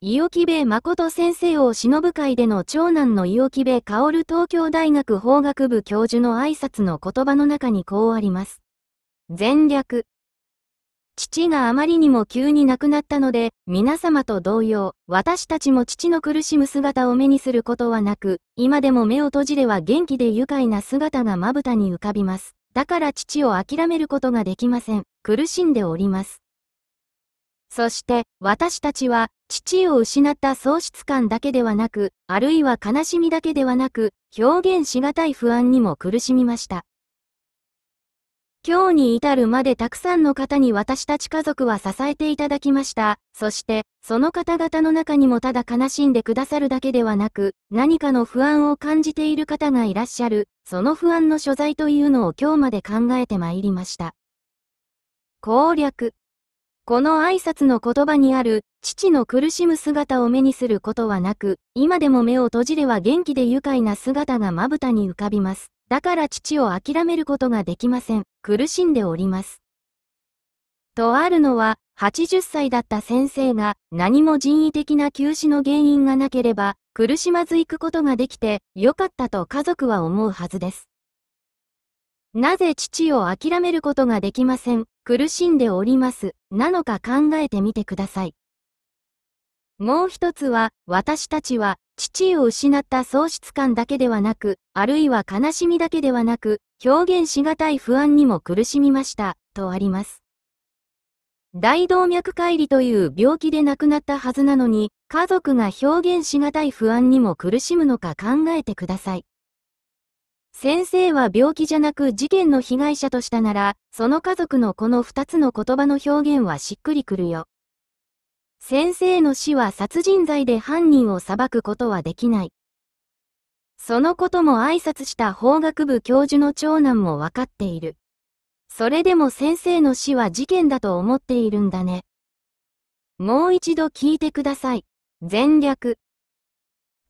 伊予木部誠先生を忍ぶ会での長男の伊予木部薫東京大学法学部教授の挨拶の言葉の中にこうあります。前略。父があまりにも急に亡くなったので、皆様と同様、私たちも父の苦しむ姿を目にすることはなく、今でも目を閉じれば元気で愉快な姿がまぶたに浮かびます。だから父を諦めることができません。苦しんでおります。そして、私たちは、父を失った喪失感だけではなく、あるいは悲しみだけではなく、表現しがたい不安にも苦しみました。今日に至るまでたくさんの方に私たち家族は支えていただきました。そして、その方々の中にもただ悲しんでくださるだけではなく、何かの不安を感じている方がいらっしゃる、その不安の所在というのを今日まで考えてまいりました。攻略この挨拶の言葉にある、父の苦しむ姿を目にすることはなく、今でも目を閉じれば元気で愉快な姿がまぶたに浮かびます。だから父を諦めることができません。苦しんでおります。とあるのは、80歳だった先生が何も人為的な休止の原因がなければ、苦しまず行くことができて、よかったと家族は思うはずです。なぜ父を諦めることができません苦しんでおります、なのか考えてみてください。もう一つは、私たちは、父を失った喪失感だけではなく、あるいは悲しみだけではなく、表現しがたい不安にも苦しみました、とあります。大動脈解離という病気で亡くなったはずなのに、家族が表現しがたい不安にも苦しむのか考えてください。先生は病気じゃなく事件の被害者としたなら、その家族のこの二つの言葉の表現はしっくりくるよ。先生の死は殺人罪で犯人を裁くことはできない。そのことも挨拶した法学部教授の長男もわかっている。それでも先生の死は事件だと思っているんだね。もう一度聞いてください。全略。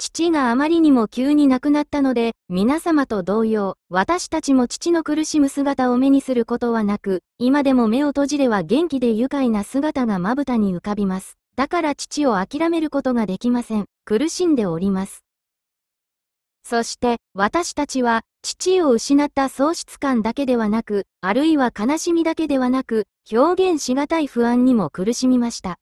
父があまりにも急に亡くなったので、皆様と同様、私たちも父の苦しむ姿を目にすることはなく、今でも目を閉じれば元気で愉快な姿がまぶたに浮かびます。だから父を諦めることができません。苦しんでおります。そして、私たちは、父を失った喪失感だけではなく、あるいは悲しみだけではなく、表現しがたい不安にも苦しみました。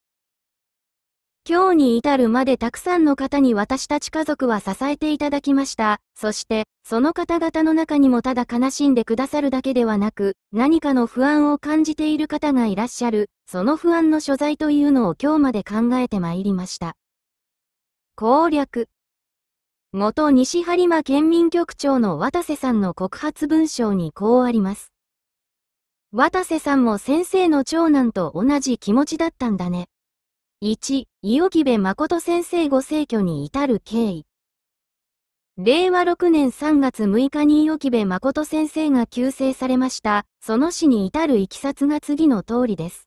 今日に至るまでたくさんの方に私たち家族は支えていただきました。そして、その方々の中にもただ悲しんでくださるだけではなく、何かの不安を感じている方がいらっしゃる、その不安の所在というのを今日まで考えてまいりました。攻略。元西播磨県民局長の渡瀬さんの告発文章にこうあります。渡瀬さんも先生の長男と同じ気持ちだったんだね。1、伊予木部誠先生ご逝去に至る経緯。令和6年3月6日に伊予木部誠先生が急逝されました。その死に至るいきさつが次の通りです。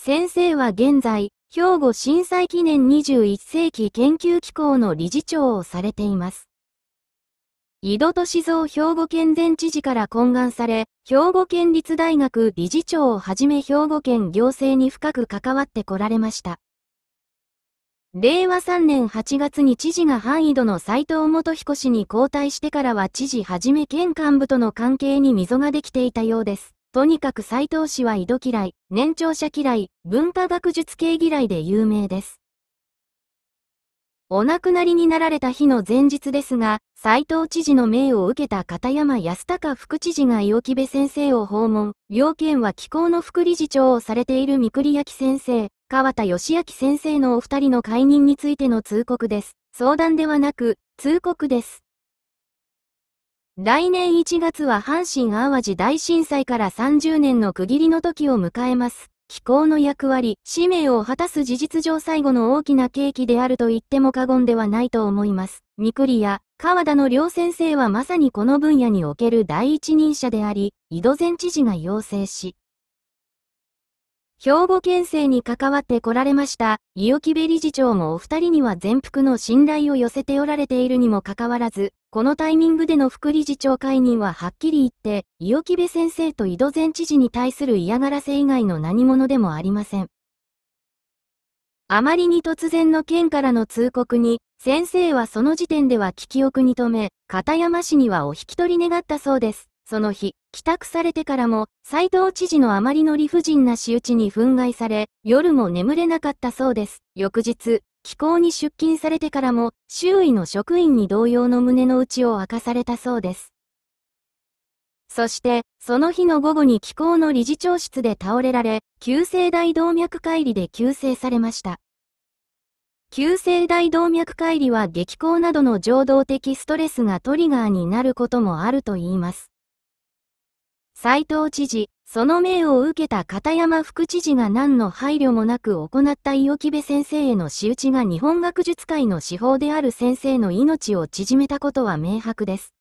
先生は現在、兵庫震災記念21世紀研究機構の理事長をされています。井戸敏蔵兵庫県前知事から懇願され、兵庫県立大学理事長をはじめ兵庫県行政に深く関わってこられました。令和3年8月に知事が範囲度の斎藤元彦氏に交代してからは知事はじめ県幹部との関係に溝ができていたようです。とにかく斎藤氏は井戸嫌い、年長者嫌い、文化学術系嫌いで有名です。お亡くなりになられた日の前日ですが、斎藤知事の命を受けた片山康隆副知事が伊木部先生を訪問、要件は気候の副理事長をされている三栗焼先生、川田義明先生のお二人の解任についての通告です。相談ではなく、通告です。来年1月は阪神淡路大震災から30年の区切りの時を迎えます。気候の役割、使命を果たす事実上最後の大きな契機であると言っても過言ではないと思います。ミクリや川田の両先生はまさにこの分野における第一人者であり、井戸前知事が要請し、兵庫県政に関わってこられました、伊予木部理事長もお二人には全幅の信頼を寄せておられているにもかかわらず、このタイミングでの副理事長解任ははっきり言って、伊木部先生と井戸前知事に対する嫌がらせ以外の何者でもありません。あまりに突然の件からの通告に、先生はその時点では聞き奥に留め、片山氏にはお引き取り願ったそうです。その日、帰宅されてからも、斎藤知事のあまりの理不尽な仕打ちに憤慨され、夜も眠れなかったそうです。翌日、気候に出勤されてからも、周囲の職員に同様の胸の内を明かされたそうです。そして、その日の午後に気候の理事長室で倒れられ、急性大動脈解離で救世されました。急性大動脈解離は激高などの情動的ストレスがトリガーになることもあると言います。斉藤知事、その命を受けた片山副知事が何の配慮もなく行った伊沖部先生への仕打ちが日本学術界の司法である先生の命を縮めたことは明白です。